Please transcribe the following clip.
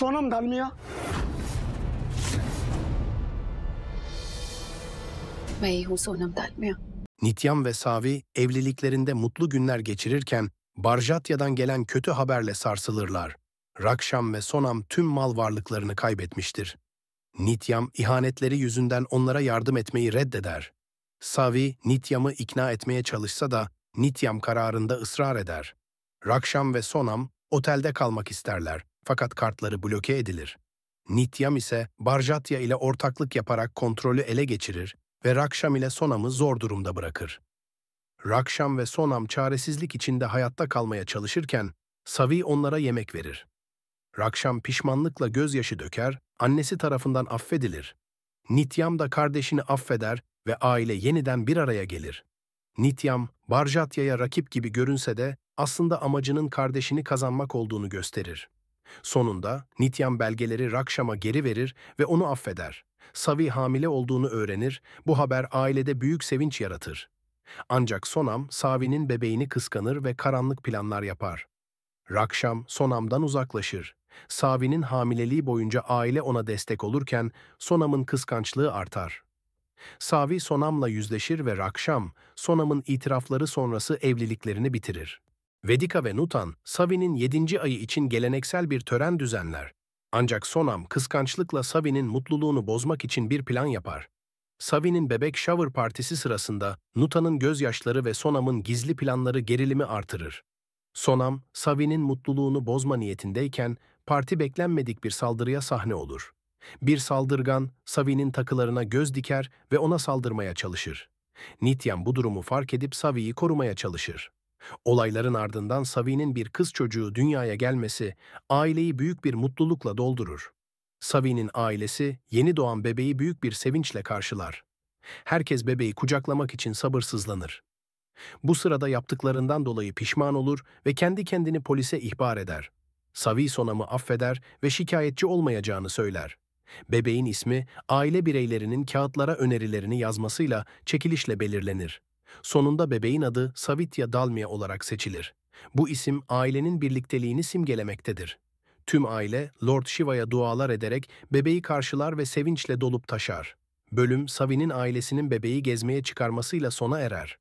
सोनम डालमिया मैं ही Nityam ve Savi evliliklerinde mutlu günler geçirirken Barjatya'dan gelen kötü haberle sarsılırlar. Rakşam ve Sonam tüm mal varlıklarını kaybetmiştir. Nityam ihanetleri yüzünden onlara yardım etmeyi reddeder. Savi Nityam'ı ikna etmeye çalışsa da Nityam kararında ısrar eder. Rakşam ve Sonam otelde kalmak isterler fakat kartları bloke edilir. Nityam ise Barjatya ile ortaklık yaparak kontrolü ele geçirir ve Rakşam ile Sonam'ı zor durumda bırakır. Rakşam ve Sonam çaresizlik içinde hayatta kalmaya çalışırken Savi onlara yemek verir. Rakşam pişmanlıkla gözyaşı döker, annesi tarafından affedilir. Nityam da kardeşini affeder ve aile yeniden bir araya gelir. Nityam, Barjatya'ya rakip gibi görünse de aslında amacının kardeşini kazanmak olduğunu gösterir. Sonunda Nityan belgeleri Rakşam'a geri verir ve onu affeder. Savi hamile olduğunu öğrenir, bu haber ailede büyük sevinç yaratır. Ancak Sonam, Savi'nin bebeğini kıskanır ve karanlık planlar yapar. Rakşam, Sonam'dan uzaklaşır. Savi'nin hamileliği boyunca aile ona destek olurken Sonam'ın kıskançlığı artar. Savi Sonam'la yüzleşir ve Rakşam, Sonam'ın itirafları sonrası evliliklerini bitirir. Vedika ve Nutan, Savi'nin 7. ayı için geleneksel bir tören düzenler. Ancak Sonam kıskançlıkla Savi'nin mutluluğunu bozmak için bir plan yapar. Savi'nin bebek shower partisi sırasında Nuta'nın gözyaşları ve Sonam'ın gizli planları gerilimi artırır. Sonam, Savi'nin mutluluğunu bozma niyetindeyken parti beklenmedik bir saldırıya sahne olur. Bir saldırgan, Savi'nin takılarına göz diker ve ona saldırmaya çalışır. Nityan bu durumu fark edip Savi'yi korumaya çalışır. Olayların ardından Savi'nin bir kız çocuğu dünyaya gelmesi aileyi büyük bir mutlulukla doldurur. Savi'nin ailesi yeni doğan bebeği büyük bir sevinçle karşılar. Herkes bebeği kucaklamak için sabırsızlanır. Bu sırada yaptıklarından dolayı pişman olur ve kendi kendini polise ihbar eder. Savi Sonam'ı affeder ve şikayetçi olmayacağını söyler. Bebeğin ismi aile bireylerinin kağıtlara önerilerini yazmasıyla çekilişle belirlenir. Sonunda bebeğin adı Savitya Dalmia olarak seçilir. Bu isim ailenin birlikteliğini simgelemektedir. Tüm aile Lord Shiva'ya dualar ederek bebeği karşılar ve sevinçle dolup taşar. Bölüm Savi'nin ailesinin bebeği gezmeye çıkarmasıyla sona erer.